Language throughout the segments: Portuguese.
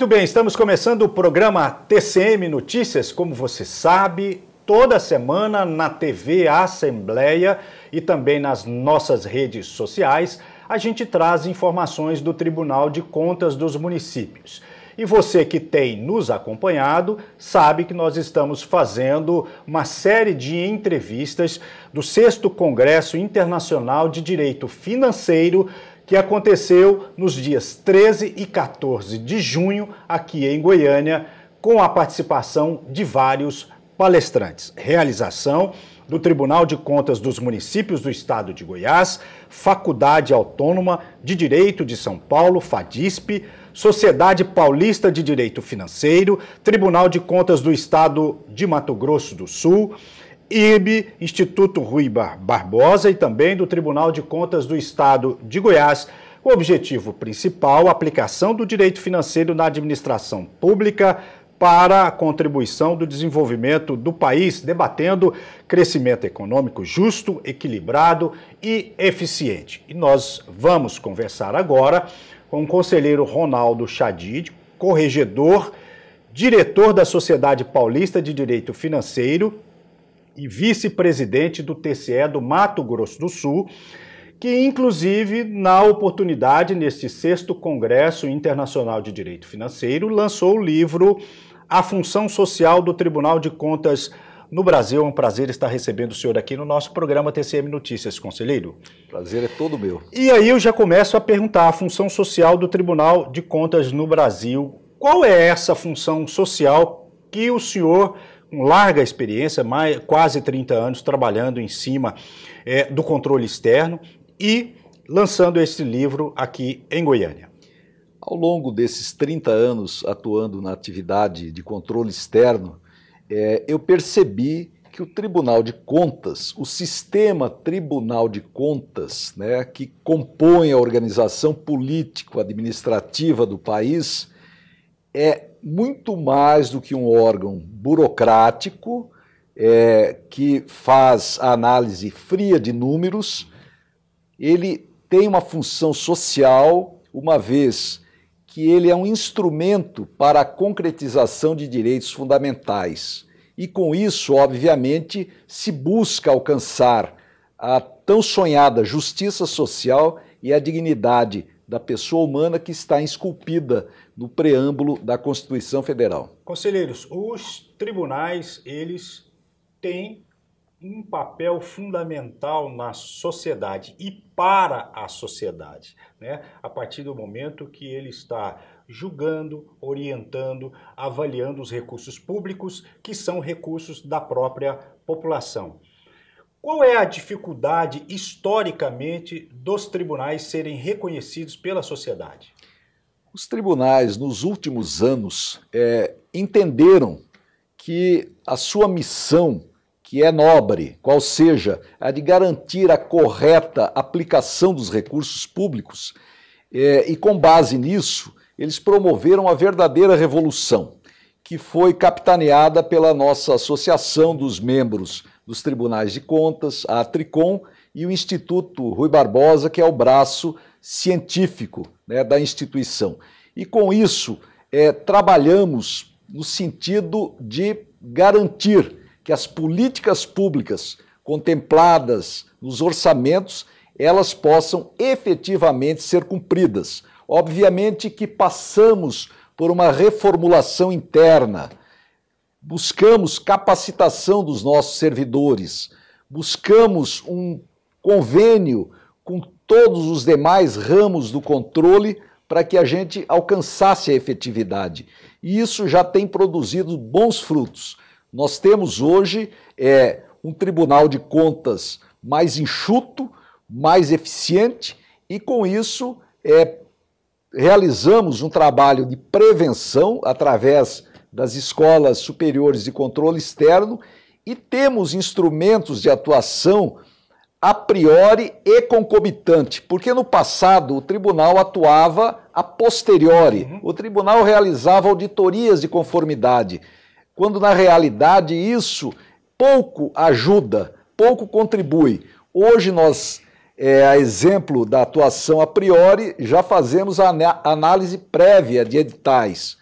Muito bem, estamos começando o programa TCM Notícias, como você sabe, toda semana na TV Assembleia e também nas nossas redes sociais, a gente traz informações do Tribunal de Contas dos Municípios. E você que tem nos acompanhado sabe que nós estamos fazendo uma série de entrevistas do 6 Congresso Internacional de Direito Financeiro que aconteceu nos dias 13 e 14 de junho aqui em Goiânia, com a participação de vários palestrantes. Realização do Tribunal de Contas dos Municípios do Estado de Goiás, Faculdade Autônoma de Direito de São Paulo, FADISP, Sociedade Paulista de Direito Financeiro, Tribunal de Contas do Estado de Mato Grosso do Sul, IRB, Instituto Rui Barbosa e também do Tribunal de Contas do Estado de Goiás, com o objetivo principal a aplicação do direito financeiro na administração pública para a contribuição do desenvolvimento do país, debatendo crescimento econômico justo, equilibrado e eficiente. E nós vamos conversar agora com o conselheiro Ronaldo Chadid, corregedor, diretor da Sociedade Paulista de Direito Financeiro e vice-presidente do TCE do Mato Grosso do Sul, que inclusive na oportunidade neste sexto Congresso Internacional de Direito Financeiro lançou o livro A Função Social do Tribunal de Contas no Brasil. É um prazer estar recebendo o senhor aqui no nosso programa TCM Notícias, conselheiro. Prazer é todo meu. E aí eu já começo a perguntar a função social do Tribunal de Contas no Brasil. Qual é essa função social que o senhor com larga experiência, mais, quase 30 anos trabalhando em cima é, do controle externo e lançando esse livro aqui em Goiânia. Ao longo desses 30 anos atuando na atividade de controle externo, é, eu percebi que o Tribunal de Contas, o sistema Tribunal de Contas, né, que compõe a organização político-administrativa do país, é muito mais do que um órgão burocrático é, que faz a análise fria de números, ele tem uma função social, uma vez que ele é um instrumento para a concretização de direitos fundamentais. E com isso, obviamente, se busca alcançar a tão sonhada justiça social e a dignidade da pessoa humana que está esculpida no preâmbulo da Constituição Federal. Conselheiros, os tribunais, eles têm um papel fundamental na sociedade e para a sociedade, né? A partir do momento que ele está julgando, orientando, avaliando os recursos públicos que são recursos da própria população. Qual é a dificuldade historicamente dos tribunais serem reconhecidos pela sociedade? Os tribunais, nos últimos anos, é, entenderam que a sua missão, que é nobre, qual seja a de garantir a correta aplicação dos recursos públicos, é, e com base nisso, eles promoveram a verdadeira revolução, que foi capitaneada pela nossa Associação dos Membros dos tribunais de contas, a Tricom e o Instituto Rui Barbosa, que é o braço científico né, da instituição. E com isso, é, trabalhamos no sentido de garantir que as políticas públicas contempladas nos orçamentos elas possam efetivamente ser cumpridas. Obviamente que passamos por uma reformulação interna buscamos capacitação dos nossos servidores, buscamos um convênio com todos os demais ramos do controle para que a gente alcançasse a efetividade. E isso já tem produzido bons frutos. Nós temos hoje é, um Tribunal de Contas mais enxuto, mais eficiente e, com isso, é, realizamos um trabalho de prevenção através das escolas superiores de controle externo e temos instrumentos de atuação a priori e concomitante, porque no passado o tribunal atuava a posteriori, uhum. o tribunal realizava auditorias de conformidade, quando na realidade isso pouco ajuda, pouco contribui. Hoje nós, é, a exemplo da atuação a priori, já fazemos a análise prévia de editais.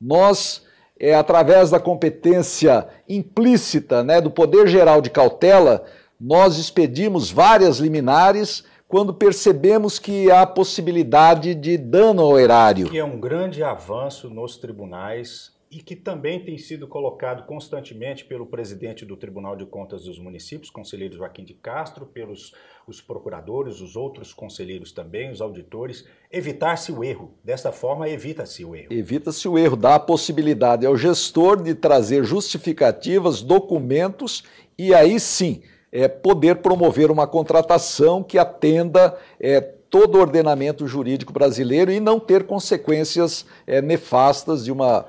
Nós é, através da competência implícita, né, do poder geral de cautela, nós expedimos várias liminares quando percebemos que há possibilidade de dano ao erário. Que é um grande avanço nos tribunais e que também tem sido colocado constantemente pelo presidente do Tribunal de Contas dos Municípios, conselheiro Joaquim de Castro, pelos os procuradores, os outros conselheiros também, os auditores, evitar-se o erro. Dessa forma, evita-se o erro. Evita-se o erro, dá a possibilidade ao gestor de trazer justificativas, documentos e aí sim é, poder promover uma contratação que atenda é, todo o ordenamento jurídico brasileiro e não ter consequências é, nefastas de uma,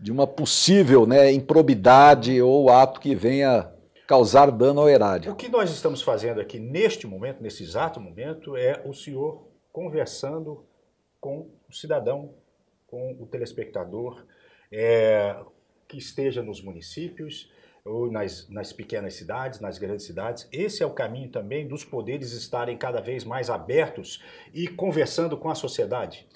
de uma possível né, improbidade ou ato que venha causar dano ao erário. O que nós estamos fazendo aqui neste momento, nesse exato momento, é o senhor conversando com o cidadão, com o telespectador é, que esteja nos municípios ou nas, nas pequenas cidades, nas grandes cidades. Esse é o caminho também dos poderes estarem cada vez mais abertos e conversando com a sociedade.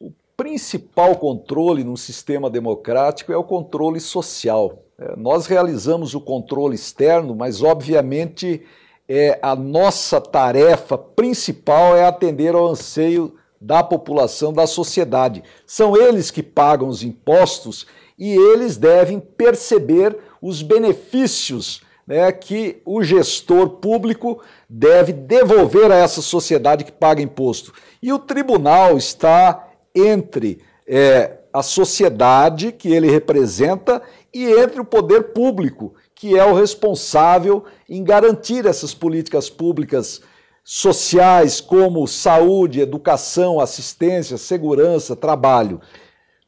O principal controle num sistema democrático é o controle social. É, nós realizamos o controle externo, mas obviamente é, a nossa tarefa principal é atender ao anseio da população, da sociedade. São eles que pagam os impostos e eles devem perceber os benefícios né, que o gestor público deve devolver a essa sociedade que paga imposto. E o tribunal está entre é, a sociedade que ele representa e entre o poder público, que é o responsável em garantir essas políticas públicas sociais como saúde, educação, assistência, segurança, trabalho.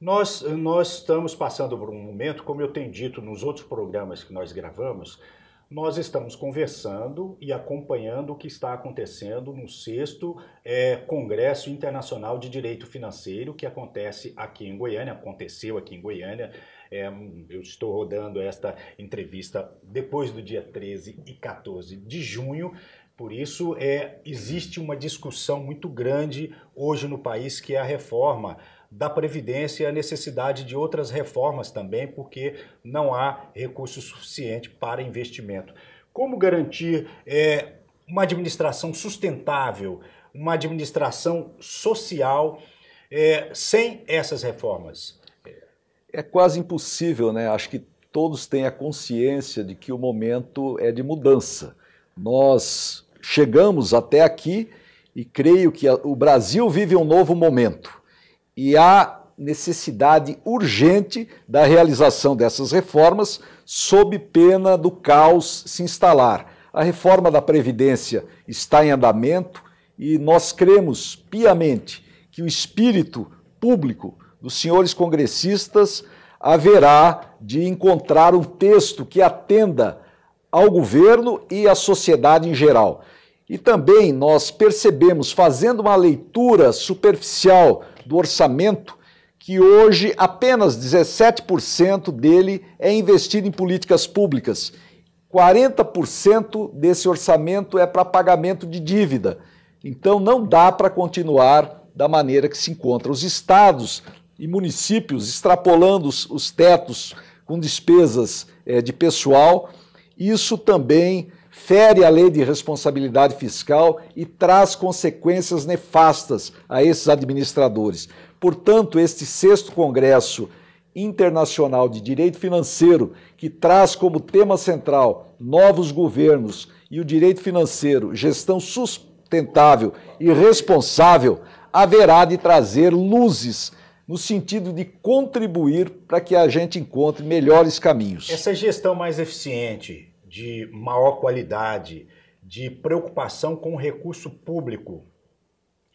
Nós, nós estamos passando por um momento, como eu tenho dito nos outros programas que nós gravamos, nós estamos conversando e acompanhando o que está acontecendo no sexto é, Congresso Internacional de Direito Financeiro, que acontece aqui em Goiânia, aconteceu aqui em Goiânia. É, eu estou rodando esta entrevista depois do dia 13 e 14 de junho. Por isso, é, existe uma discussão muito grande hoje no país que é a reforma da Previdência e a necessidade de outras reformas também, porque não há recurso suficiente para investimento. Como garantir é, uma administração sustentável, uma administração social é, sem essas reformas? É quase impossível, né? Acho que todos têm a consciência de que o momento é de mudança. Nós chegamos até aqui e creio que o Brasil vive um novo momento e há necessidade urgente da realização dessas reformas, sob pena do caos se instalar. A reforma da Previdência está em andamento e nós cremos piamente que o espírito público dos senhores congressistas haverá de encontrar um texto que atenda ao governo e à sociedade em geral. E também nós percebemos, fazendo uma leitura superficial do orçamento que hoje apenas 17% dele é investido em políticas públicas. 40% desse orçamento é para pagamento de dívida. Então não dá para continuar da maneira que se encontra. Os estados e municípios extrapolando os, os tetos com despesas eh, de pessoal, isso também fere a lei de responsabilidade fiscal e traz consequências nefastas a esses administradores. Portanto, este sexto Congresso Internacional de Direito Financeiro, que traz como tema central novos governos e o direito financeiro, gestão sustentável e responsável, haverá de trazer luzes no sentido de contribuir para que a gente encontre melhores caminhos. Essa é gestão mais eficiente, de maior qualidade, de preocupação com o recurso público.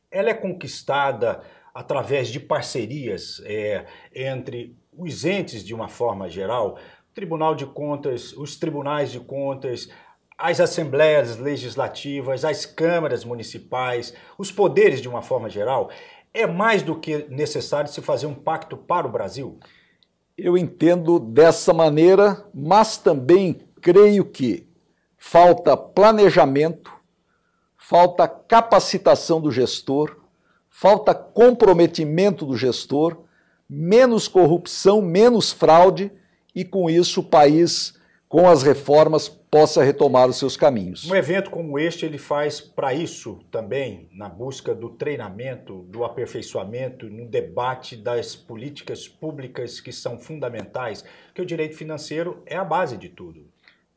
Ela é conquistada através de parcerias é, entre os entes de uma forma geral, Tribunal de Contas, os tribunais de contas, as assembleias legislativas, as câmaras municipais, os poderes de uma forma geral, é mais do que necessário se fazer um pacto para o Brasil? Eu entendo dessa maneira, mas também creio que falta planejamento, falta capacitação do gestor, falta comprometimento do gestor, menos corrupção, menos fraude e com isso o país com as reformas possa retomar os seus caminhos. Um evento como este ele faz para isso também, na busca do treinamento, do aperfeiçoamento, no debate das políticas públicas que são fundamentais, que o direito financeiro é a base de tudo.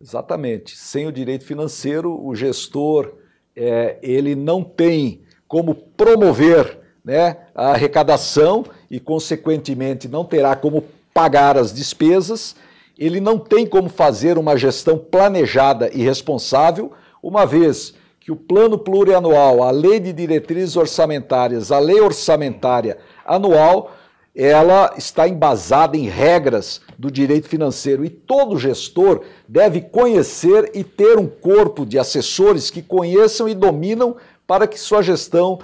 Exatamente. Sem o direito financeiro, o gestor é, ele não tem como promover né, a arrecadação e, consequentemente, não terá como pagar as despesas. Ele não tem como fazer uma gestão planejada e responsável, uma vez que o plano plurianual, a lei de diretrizes orçamentárias, a lei orçamentária anual ela está embasada em regras do direito financeiro e todo gestor deve conhecer e ter um corpo de assessores que conheçam e dominam para que sua gestão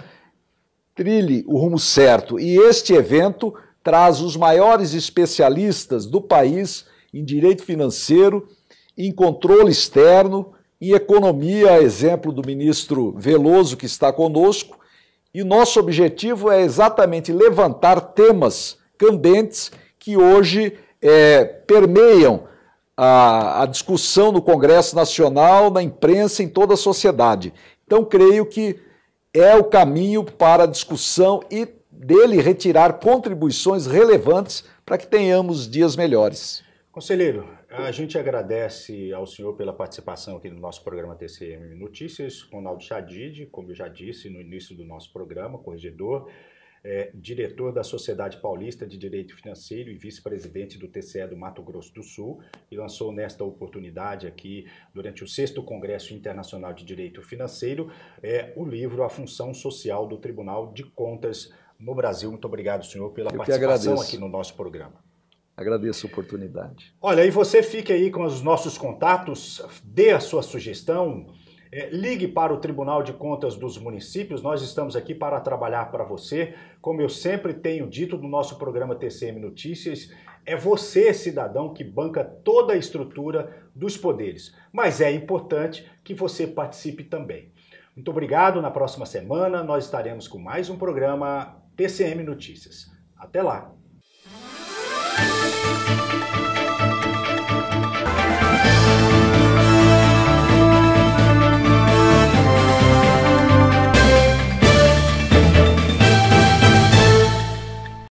trilhe o rumo certo. E este evento traz os maiores especialistas do país em direito financeiro, em controle externo, em economia, exemplo do ministro Veloso que está conosco, e nosso objetivo é exatamente levantar temas candentes que hoje é, permeiam a, a discussão no Congresso Nacional, na imprensa, em toda a sociedade. Então, creio que é o caminho para a discussão e dele retirar contribuições relevantes para que tenhamos dias melhores. Conselheiro, a gente agradece ao senhor pela participação aqui no nosso programa TCM Notícias. Ronaldo Chadid, como eu já disse no início do nosso programa, corregedor, é, diretor da Sociedade Paulista de Direito Financeiro e vice-presidente do TCE do Mato Grosso do Sul, e lançou nesta oportunidade aqui, durante o sexto Congresso Internacional de Direito Financeiro, é, o livro A Função Social do Tribunal de Contas no Brasil. Muito obrigado, senhor, pela eu participação aqui no nosso programa. Agradeço a oportunidade. Olha, e você fique aí com os nossos contatos, dê a sua sugestão, é, ligue para o Tribunal de Contas dos Municípios, nós estamos aqui para trabalhar para você. Como eu sempre tenho dito no nosso programa TCM Notícias, é você, cidadão, que banca toda a estrutura dos poderes. Mas é importante que você participe também. Muito obrigado. Na próxima semana nós estaremos com mais um programa TCM Notícias. Até lá! Thank you.